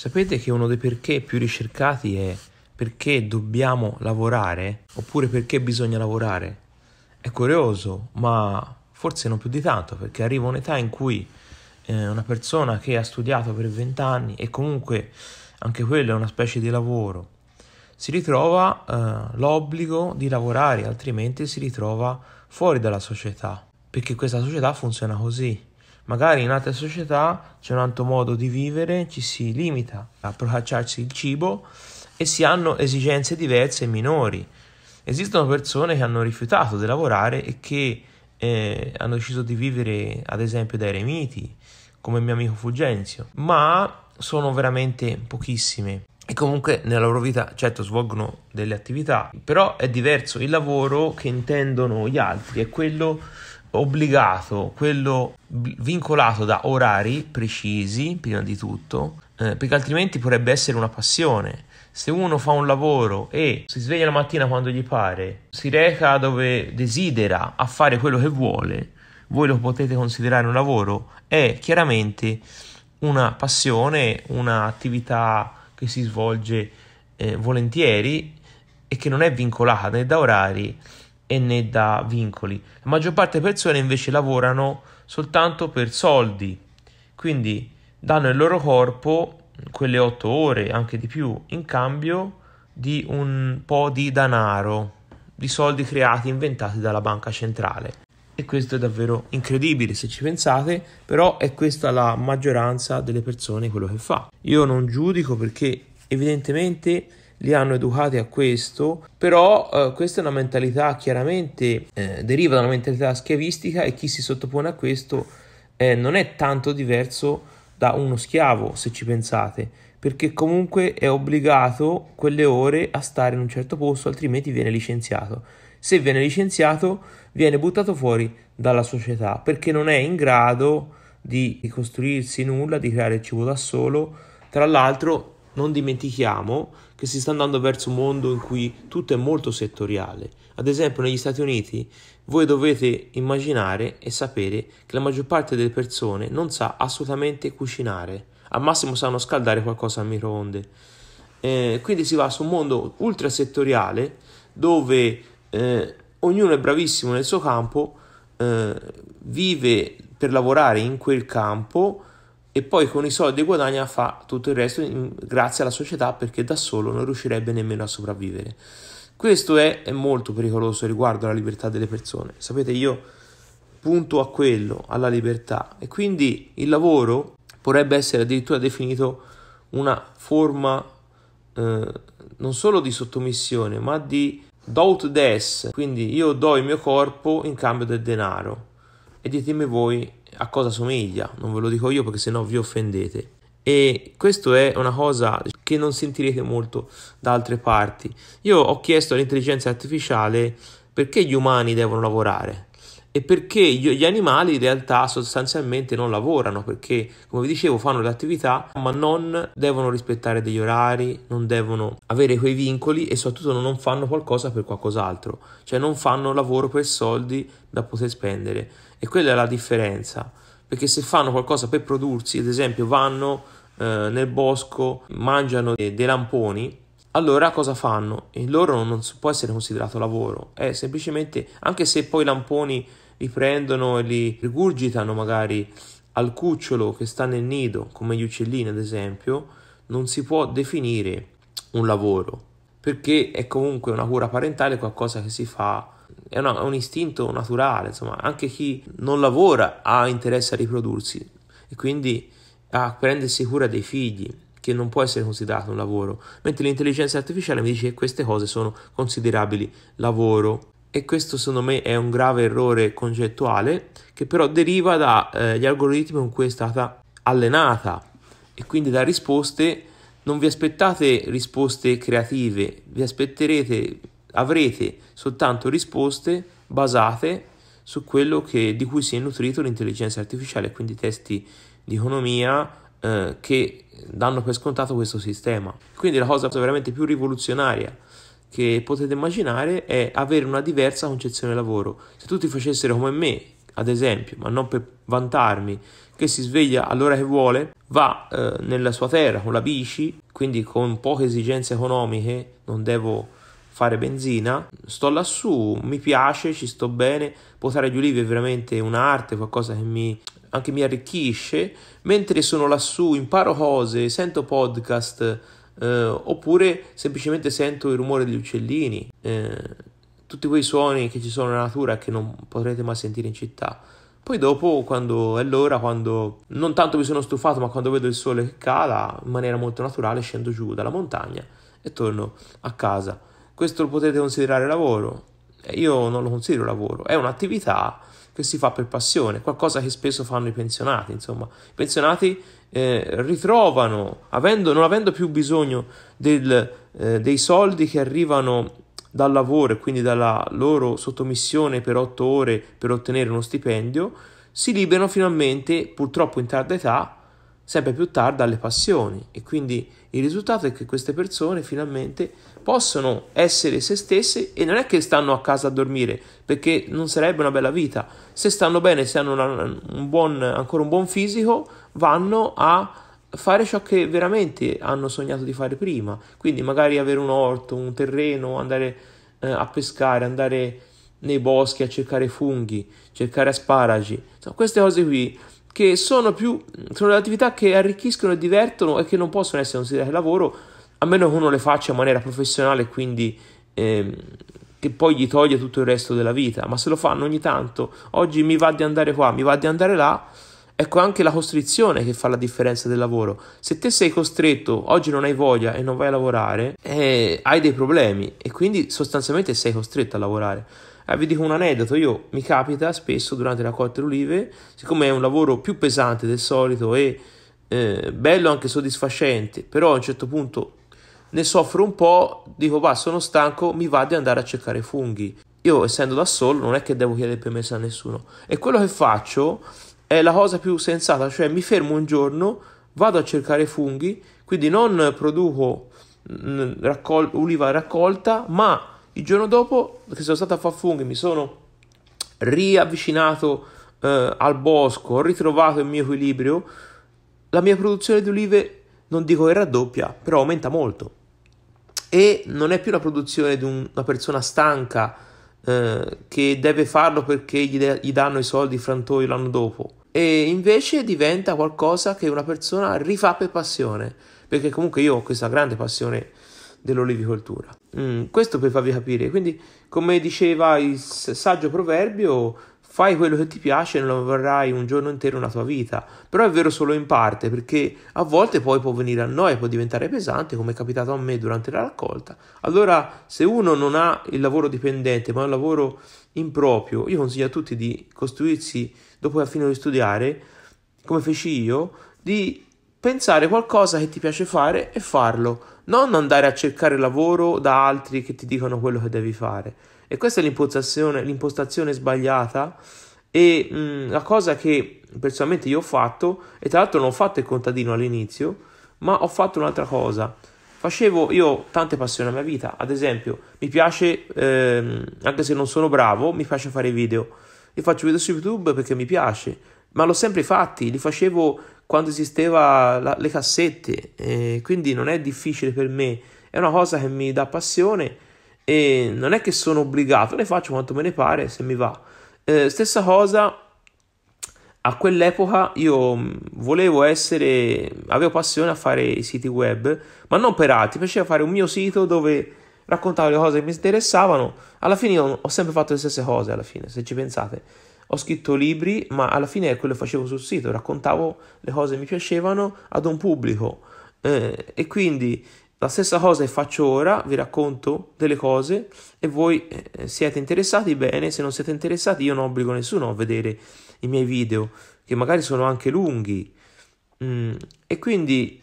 Sapete che uno dei perché più ricercati è perché dobbiamo lavorare oppure perché bisogna lavorare? È curioso, ma forse non più di tanto, perché arriva un'età in cui eh, una persona che ha studiato per 20 anni e comunque anche quello è una specie di lavoro, si ritrova eh, l'obbligo di lavorare, altrimenti si ritrova fuori dalla società, perché questa società funziona così. Magari in altre società c'è un altro modo di vivere, ci si limita a procacciarsi il cibo e si hanno esigenze diverse e minori. Esistono persone che hanno rifiutato di lavorare e che eh, hanno deciso di vivere ad esempio da eremiti, come il mio amico Fulgenzio, ma sono veramente pochissime e comunque nella loro vita certo svolgono delle attività, però è diverso il lavoro che intendono gli altri, è quello obbligato, quello vincolato da orari precisi, prima di tutto, eh, perché altrimenti potrebbe essere una passione. Se uno fa un lavoro e si sveglia la mattina quando gli pare, si reca dove desidera a fare quello che vuole, voi lo potete considerare un lavoro, è chiaramente una passione, un'attività che si svolge eh, volentieri e che non è vincolata né da orari e né da vincoli. La maggior parte delle persone invece lavorano soltanto per soldi, quindi danno il loro corpo quelle 8 ore, anche di più, in cambio di un po' di denaro, di soldi creati, inventati dalla banca centrale. E questo è davvero incredibile se ci pensate, però è questa la maggioranza delle persone quello che fa. Io non giudico perché evidentemente li hanno educati a questo, però eh, questa è una mentalità chiaramente eh, deriva da una mentalità schiavistica e chi si sottopone a questo eh, non è tanto diverso da uno schiavo, se ci pensate, perché comunque è obbligato quelle ore a stare in un certo posto, altrimenti viene licenziato. Se viene licenziato, viene buttato fuori dalla società perché non è in grado di costruirsi nulla, di creare il cibo da solo. Tra l'altro, non dimentichiamo che si sta andando verso un mondo in cui tutto è molto settoriale. Ad esempio negli Stati Uniti voi dovete immaginare e sapere che la maggior parte delle persone non sa assolutamente cucinare, al massimo sanno scaldare qualcosa al microonde. Eh, quindi si va su un mondo ultra settoriale dove eh, ognuno è bravissimo nel suo campo, eh, vive per lavorare in quel campo, e poi con i soldi guadagna fa tutto il resto in, grazie alla società perché da solo non riuscirebbe nemmeno a sopravvivere. Questo è, è molto pericoloso riguardo alla libertà delle persone. Sapete, io punto a quello, alla libertà e quindi il lavoro potrebbe essere addirittura definito una forma eh, non solo di sottomissione, ma di doubt des, quindi io do il mio corpo in cambio del denaro. E ditemi voi a cosa somiglia, non ve lo dico io perché sennò vi offendete. E questo è una cosa che non sentirete molto da altre parti. Io ho chiesto all'intelligenza artificiale perché gli umani devono lavorare e perché gli animali in realtà sostanzialmente non lavorano perché come vi dicevo fanno le attività ma non devono rispettare degli orari non devono avere quei vincoli e soprattutto non fanno qualcosa per qualcos'altro cioè non fanno lavoro per soldi da poter spendere e quella è la differenza, perché se fanno qualcosa per prodursi, ad esempio vanno eh, nel bosco, mangiano dei, dei lamponi, allora cosa fanno? E loro non può essere considerato lavoro, è semplicemente, anche se poi i lamponi li prendono e li rigurgitano magari al cucciolo che sta nel nido, come gli uccellini ad esempio, non si può definire un lavoro, perché è comunque una cura parentale qualcosa che si fa è, una, è un istinto naturale, insomma, anche chi non lavora ha interesse a riprodursi e quindi a prendersi cura dei figli, che non può essere considerato un lavoro, mentre l'intelligenza artificiale mi dice che queste cose sono considerabili lavoro. E questo secondo me è un grave errore concettuale che però deriva dagli eh, algoritmi con cui è stata allenata e quindi da risposte non vi aspettate risposte creative, vi aspetterete avrete soltanto risposte basate su quello che, di cui si è nutrito l'intelligenza artificiale, quindi testi di economia eh, che danno per scontato questo sistema. Quindi la cosa veramente più rivoluzionaria che potete immaginare è avere una diversa concezione del lavoro. Se tutti facessero come me, ad esempio, ma non per vantarmi, che si sveglia all'ora che vuole, va eh, nella sua terra con la bici, quindi con poche esigenze economiche, non devo fare benzina, sto lassù, mi piace, ci sto bene, posare gli ulivi è veramente un'arte, qualcosa che mi, anche mi arricchisce, mentre sono lassù imparo cose, sento podcast, eh, oppure semplicemente sento il rumore degli uccellini, eh, tutti quei suoni che ci sono nella natura che non potrete mai sentire in città. Poi dopo, quando è l'ora, quando non tanto mi sono stufato, ma quando vedo il sole che cala, in maniera molto naturale scendo giù dalla montagna e torno a casa. Questo lo potete considerare lavoro. Eh, io non lo considero lavoro, è un'attività che si fa per passione, qualcosa che spesso fanno i pensionati, insomma, i pensionati eh, ritrovano, avendo, non avendo più bisogno del, eh, dei soldi che arrivano dal lavoro e quindi dalla loro sottomissione per otto ore per ottenere uno stipendio, si liberano finalmente, purtroppo in tarda età, sempre più tardi alle passioni e quindi il risultato è che queste persone finalmente possono essere se stesse e non è che stanno a casa a dormire perché non sarebbe una bella vita se stanno bene se hanno una, un buon, ancora un buon fisico vanno a fare ciò che veramente hanno sognato di fare prima quindi magari avere un orto un terreno andare eh, a pescare andare nei boschi a cercare funghi cercare asparagi Insomma, queste cose qui che sono, più, sono le attività che arricchiscono e divertono e che non possono essere considerate lavoro a meno che uno le faccia in maniera professionale, quindi ehm, che poi gli toglie tutto il resto della vita. Ma se lo fanno ogni tanto, oggi mi va di andare qua, mi va di andare là. Ecco anche la costrizione che fa la differenza del lavoro. Se te sei costretto, oggi non hai voglia e non vai a lavorare, eh, hai dei problemi e quindi sostanzialmente sei costretto a lavorare. Ah, vi dico un aneddoto, io mi capita spesso durante la cotta olive, siccome è un lavoro più pesante del solito e eh, bello anche soddisfacente, però a un certo punto ne soffro un po', dico va, sono stanco, mi vado ad andare a cercare funghi. Io essendo da solo non è che devo chiedere permesso a nessuno. E quello che faccio è la cosa più sensata, cioè mi fermo un giorno, vado a cercare funghi, quindi non produco mh, raccol- uliva raccolta, ma il giorno dopo che sono stato a Fafung e mi sono riavvicinato eh, al bosco, ho ritrovato il mio equilibrio, la mia produzione di olive non dico che raddoppia, però aumenta molto. E non è più la produzione di un, una persona stanca eh, che deve farlo perché gli, de- gli danno i soldi frantoi l'anno dopo. E invece diventa qualcosa che una persona rifà per passione, perché comunque io ho questa grande passione dell'olivicoltura. Mm, questo per farvi capire, quindi come diceva il saggio proverbio, fai quello che ti piace e non vorrai un giorno intero nella tua vita, però è vero solo in parte perché a volte poi può venire a noi, può diventare pesante come è capitato a me durante la raccolta. Allora se uno non ha il lavoro dipendente ma un lavoro improprio, io consiglio a tutti di costruirsi dopo che ha finito di studiare, come feci io, di pensare qualcosa che ti piace fare e farlo non andare a cercare lavoro da altri che ti dicono quello che devi fare. E questa è l'impostazione, l'impostazione sbagliata e mh, mm, la cosa che personalmente io ho fatto, e tra l'altro non ho fatto il contadino all'inizio, ma ho fatto un'altra cosa. Facevo io ho tante passioni nella mia vita, ad esempio mi piace, ehm, anche se non sono bravo, mi piace fare video. Io faccio video su YouTube perché mi piace, ma l'ho sempre fatti, li facevo quando esisteva la, le cassette, eh, quindi non è difficile per me, è una cosa che mi dà passione e non è che sono obbligato, ne faccio quanto me ne pare se mi va. Eh, stessa cosa, a quell'epoca io mm, volevo essere, avevo passione a fare i siti web, ma non per altri, piaceva fare un mio sito dove raccontavo le cose che mi interessavano, alla fine ho sempre fatto le stesse cose, alla fine, se ci pensate ho scritto libri, ma alla fine è quello che facevo sul sito, raccontavo le cose che mi piacevano ad un pubblico. Eh, e quindi la stessa cosa che faccio ora, vi racconto delle cose e voi eh, siete interessati bene, se non siete interessati io non obbligo nessuno a vedere i miei video, che magari sono anche lunghi. Mm, e quindi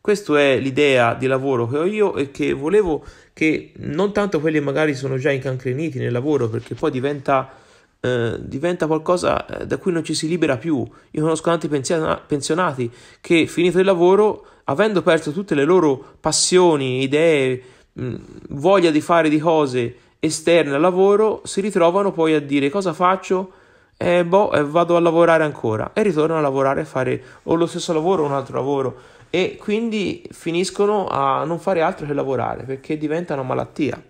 questa è l'idea di lavoro che ho io e che volevo che non tanto quelli magari sono già incancreniti nel lavoro, perché poi diventa eh, diventa qualcosa eh, da cui non ci si libera più. Io conosco tanti pensionati che finito il lavoro, avendo perso tutte le loro passioni, idee, mh, mm, voglia di fare di cose esterne al lavoro, si ritrovano poi a dire cosa faccio? Eh, boh, eh, vado a lavorare ancora e ritorno a lavorare a fare o lo stesso lavoro o un altro lavoro e quindi finiscono a non fare altro che lavorare perché diventa una malattia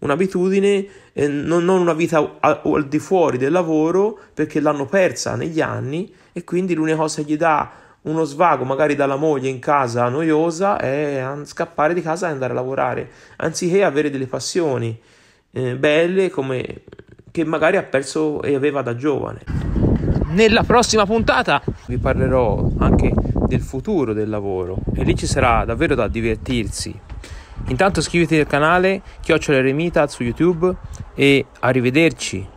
un'abitudine, eh, non, non, una vita al, al, di fuori del lavoro perché l'hanno persa negli anni e quindi l'unica cosa che gli dà uno svago magari dalla moglie in casa noiosa è scappare di casa e andare a lavorare, anziché avere delle passioni eh, belle come che magari ha perso e aveva da giovane. Nella prossima puntata vi parlerò anche del futuro del lavoro e lì ci sarà davvero da divertirsi Intanto iscriviti al canale Chiocciola Eremita su YouTube e arrivederci.